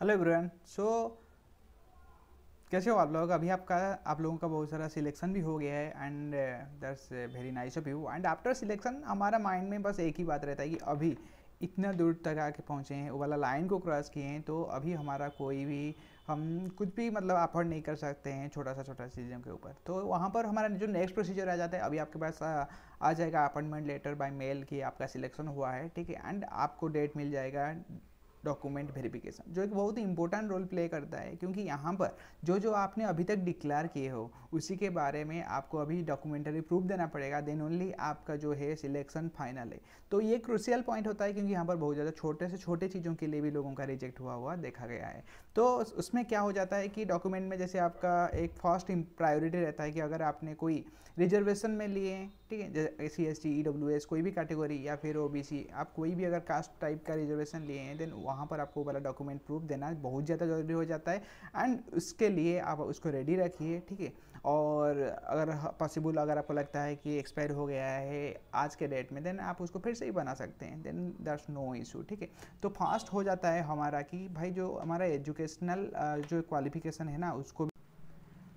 hello everyone so कैसे हो आप लोग अभी आपका आप लोगों का बहुत सारा सिलेक्शन भी हो गया है and that's very nice of you and after selection हमारा माइंड में बस एक ही बात रहता है कि अभी इतना दूर तक आके पहुँचे हैं वो वाला लाइन को क्रॉस किए हैं तो अभी हमारा कोई भी हम कुछ भी मतलब अफोर्ड नहीं कर सकते हैं छोटा सा छोटा चीज़ों के ऊपर तो वहाँ पर हमारा जो नेक्स्ट प्रोसीजर आ जाता है अभी आपके पास आ, आ जाएगा अपॉइंटमेंट लेटर बाय मेल कि आपका सिलेक्शन हुआ है ठीक है एंड आपको डेट मिल जाएगा डॉक्यूमेंट वेरिफिकेशन जो एक बहुत ही इंपॉर्टेंट रोल प्ले करता है क्योंकि यहाँ पर जो जो आपने अभी तक डिक्लेयर किए हो उसी के बारे में आपको अभी डॉक्यूमेंटरी प्रूफ देना पड़ेगा देन ओनली आपका जो है सिलेक्शन फाइनल है तो ये क्रूसियल पॉइंट होता है क्योंकि यहाँ पर बहुत ज़्यादा छोटे से छोटे चीज़ों के लिए भी लोगों का रिजेक्ट हुआ हुआ देखा गया है तो उसमें क्या हो जाता है कि डॉक्यूमेंट में जैसे आपका एक फर्स्ट प्रायोरिटी रहता है कि अगर आपने कोई रिजर्वेशन में लिए ठीक है जैसे A C S T E W S कोई भी कैटेगरी या फिर ओ बी सी आप कोई भी अगर कास्ट टाइप का रिजर्वेशन लिए हैं देन वहाँ पर आपको वाला डॉक्यूमेंट प्रूफ देना बहुत ज़्यादा जरूरी हो जाता है एंड उसके लिए आप उसको रेडी रखिए ठीक है और अगर पॉसिबल अगर आपको लगता है कि एक्सपायर हो गया है आज के डेट में देन आप उसको फिर से ही बना सकते हैं देन दैट्स नो इशू ठीक है तो फास्ट हो जाता है हमारा कि भाई जो हमारा एजुकेशनल जो क्वालिफिकेशन है ना उसको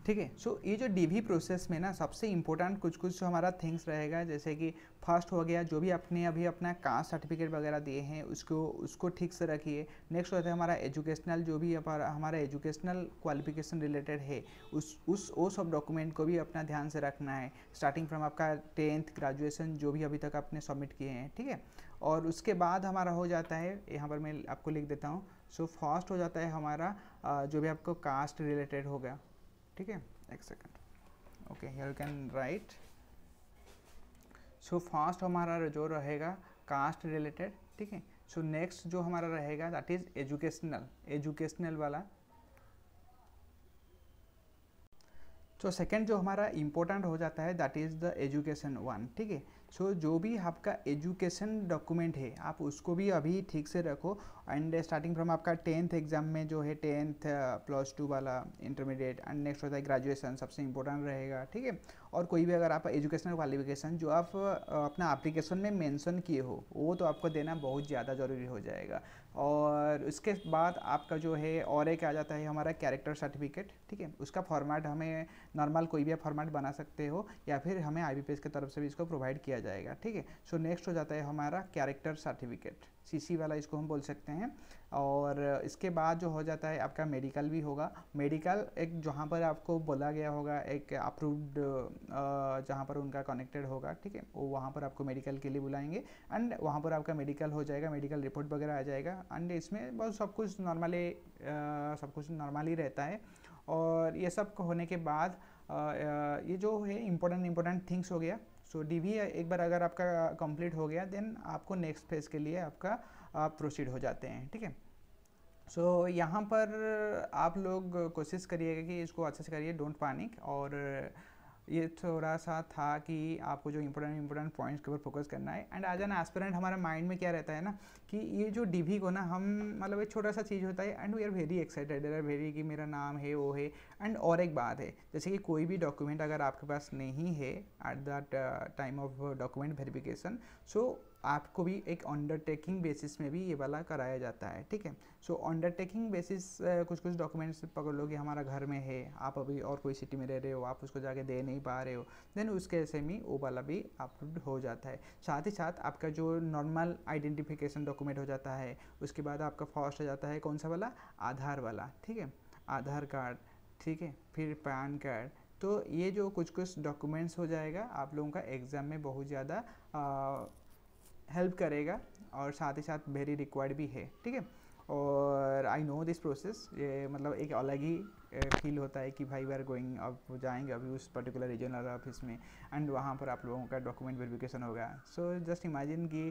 ठीक है सो ये जो डी प्रोसेस में ना सबसे इम्पोर्टेंट कुछ कुछ जो हमारा थिंग्स रहेगा जैसे कि फर्स्ट हो गया जो भी आपने अभी अपना कास्ट सर्टिफिकेट वगैरह दिए हैं उसको उसको ठीक से रखिए नेक्स्ट होता है हमारा एजुकेशनल जो भी हमारा एजुकेशनल क्वालिफिकेशन रिलेटेड है उस उस वो सब डॉक्यूमेंट को भी अपना ध्यान से रखना है स्टार्टिंग फ्रॉम आपका टेंथ ग्रेजुएसन जो भी अभी तक आपने सबमिट किए हैं ठीक है और उसके बाद हमारा हो जाता है यहाँ पर मैं आपको लिख देता हूँ सो फर्स्ट हो जाता है हमारा जो भी आपको कास्ट रिलेटेड हो गया ठीक है एक second okay here you can write so first हमारा जो रहेगा कास्ट रिलेटेड ठीक है सो नेक्स्ट जो हमारा रहेगा दैट इज एजुकेशनल एजुकेशनल वाला सो so, सेकेंड जो हमारा इम्पोर्टेंट हो जाता है that is the education one ठीक है सो जो भी आपका एजुकेशन डॉक्यूमेंट है आप उसको भी अभी ठीक से रखो एंड स्टार्टिंग फ्रॉम आपका टेंथ एग्ज़ाम में जो है टेंथ प्लस टू वाला इंटरमीडिएट एंड नेक्स्ट होता है ग्रेजुएशन सबसे इंपॉर्टेंट रहेगा ठीक है और कोई भी अगर आप एजुकेशनल क्वालिफिकेशन जो आप uh, अपना एप्लीकेशन में मेंशन किए हो वो तो आपको देना बहुत ज़्यादा ज़रूरी हो जाएगा और उसके बाद आपका जो है और एक आ जाता है हमारा कैरेक्टर सर्टिफिकेट ठीक है उसका फॉर्मेट हमें नॉर्मल कोई भी फॉर्मेट बना सकते हो या फिर हमें आई की तरफ से भी इसको प्रोवाइड किया जाएगा ठीक है सो नेक्स्ट हो जाता है हमारा कैरेक्टर सर्टिफिकेट सी वाला इसको हम बोल सकते हैं हैं और इसके बाद जो हो जाता है आपका मेडिकल भी होगा मेडिकल एक जहाँ पर आपको बोला गया होगा एक अप्रूव्ड जहाँ पर उनका कनेक्टेड होगा ठीक है वो वहाँ पर आपको मेडिकल के लिए बुलाएंगे एंड वहाँ पर आपका मेडिकल हो जाएगा मेडिकल रिपोर्ट वगैरह आ जाएगा एंड इसमें बहुत सब कुछ नॉर्मली सब कुछ नॉर्मली रहता है और ये सब होने के बाद ये जो है इम्पोर्टेंट इम्पोर्टेंट थिंग्स हो गया सो so, डी एक बार अगर आपका कंप्लीट हो गया देन आपको नेक्स्ट फेज़ के लिए आपका प्रोसीड हो जाते हैं ठीक है सो so, यहाँ पर आप लोग कोशिश करिएगा कि इसको अच्छे से करिए डोंट पैनिक और ये थोड़ा सा था कि आपको जो इम्पोर्टेंट इम्पोर्टेंट पॉइंट्स के ऊपर फोकस करना है एंड एज एन एस्पिरेंट हमारे माइंड में क्या रहता है ना कि ये जो डीवी को ना हम मतलब एक छोटा सा चीज़ होता है and we are very excited are very कि मेरा नाम है वो है एंड और एक बात है जैसे कि कोई भी डॉक्यूमेंट अगर आपके पास नहीं है at that time of document verification so आपको भी एक अंडरटेकिंग बेसिस में भी ये वाला कराया जाता है ठीक है सो अंडरटेकिंग बेसिस कुछ कुछ डॉक्यूमेंट्स पकड़ लो कि हमारा घर में है आप अभी और कोई सिटी में रह रहे हो आप उसको जाके दे नहीं पा रहे हो देन उसके ऐसे में वो वाला भी अपलोड हो जाता है साथ ही साथ आपका जो नॉर्मल आइडेंटिफिकेशन डॉक्यूमेंट हो जाता है उसके बाद आपका फर्स्ट हो जाता है कौन सा वाला आधार वाला ठीक है आधार कार्ड ठीक है फिर पैन कार्ड तो ये जो कुछ कुछ डॉक्यूमेंट्स हो जाएगा आप लोगों का एग्ज़ाम में बहुत ज़्यादा हेल्प करेगा और साथ ही साथ वेरी रिक्वायर्ड भी है ठीक है और आई नो दिस प्रोसेस ये मतलब एक अलग ही फील होता है कि भाई वी आर गोइंग अब जाएंगे अभी उस पर्टिकुलर रीजनल ऑफिस में एंड वहाँ पर आप लोगों का डॉक्यूमेंट वेरिफिकेशन होगा सो जस्ट इमेजिन कि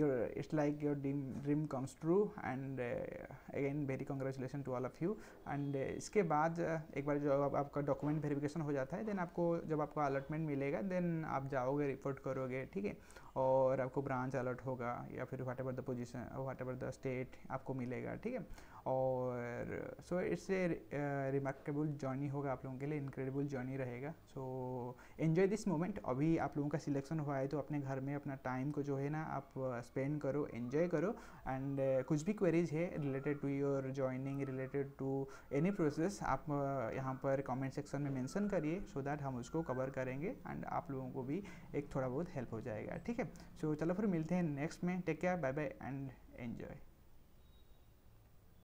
your it's like your dream dream comes true and again very congratulation to all of you and इसके बाद एक बार आप, आपका डॉक्यूमेंट वेरिफिकेशन हो जाता है देन आपको जब आपका अलॉटमेंट मिलेगा देन आप जाओगे रिपोर्ट करोगे ठीक है और आपको ब्रांच अलर्ट होगा या फिर whatever the position whatever the state आपको मिलेगा ठीक है और so it's a remarkable journey होगा आप लोगों के लिए इनक्रेडिबल जर्नी रहेगा सो एन्जॉय दिस मोमेंट अभी आप लोगों का सिलेक्शन हुआ है तो अपने घर में अपना टाइम को जो है ना आप स्पेंड करो एन्जॉय करो एंड कुछ भी क्वेरीज है related to your joining related to any process आप यहाँ पर कमेंट सेक्शन में मैंसन करिए सो दैट हम उसको कवर करेंगे एंड आप लोगों को भी एक थोड़ा बहुत हेल्प हो जाएगा ठीक है सो चलो फिर मिलते हैं नेक्स्ट में take care bye bye and enjoy